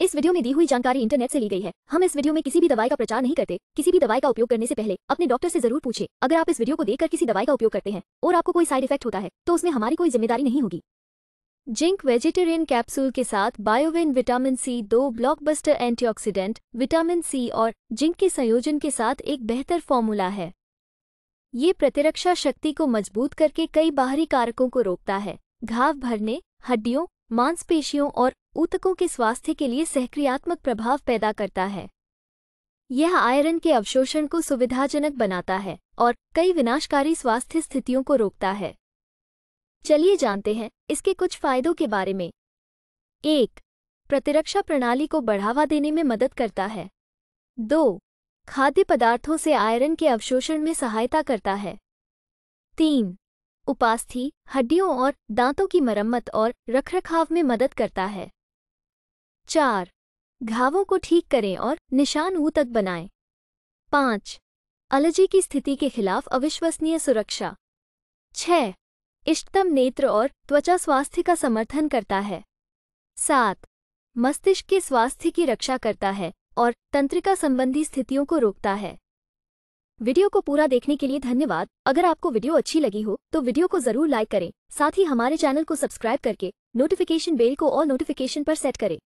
इस वीडियो में दी हुई जानकारी इंटरनेट से ली गई है हम इस वीडियो में किसी भी दवाई का प्रचार नहीं करते किसी भी दवाई का उपयोग करने से पहले अपने डॉक्टर से जरूर पूछे अगर आप इस वीडियो को देखकर किसी दवाई का उपयोग करते हैं और आपको कोई साइड इफेक्ट होता है तो उसमें हमारी कोई जिम्मेदारी नहीं होगी जिंक वेजिटेरियन कैप्सूल के साथ बायोविन विटामिन सी दो ब्लॉकबस्टर एंटीऑक्सीडेंट विटामिन सी और जिंक के संयोजन के साथ एक बेहतर फॉर्मूला है ये प्रतिरक्षा शक्ति को मजबूत करके कई बाहरी कारकों को रोकता है घाव भरने हड्डियों मांसपेशियों और ऊतकों के स्वास्थ्य के लिए सहक्रियात्मक प्रभाव पैदा करता है यह आयरन के अवशोषण को सुविधाजनक बनाता है और कई विनाशकारी स्वास्थ्य स्थितियों को रोकता है चलिए जानते हैं इसके कुछ फायदों के बारे में एक प्रतिरक्षा प्रणाली को बढ़ावा देने में मदद करता है दो खाद्य पदार्थों से आयरन के अवशोषण में सहायता करता है तीन उपास्थि हड्डियों और दांतों की मरम्मत और रखरखाव में मदद करता है चार घावों को ठीक करें और निशान ऊ तक बनाएं पाँच अलर्जी की स्थिति के खिलाफ अविश्वसनीय सुरक्षा छ इष्टतम नेत्र और त्वचा स्वास्थ्य का समर्थन करता है सात मस्तिष्क के स्वास्थ्य की रक्षा करता है और तंत्रिका संबंधी स्थितियों को रोकता है वीडियो को पूरा देखने के लिए धन्यवाद अगर आपको वीडियो अच्छी लगी हो तो वीडियो को जरूर लाइक करें साथ ही हमारे चैनल को सब्सक्राइब करके नोटिफिकेशन बेल को और नोटिफिकेशन पर सेट करें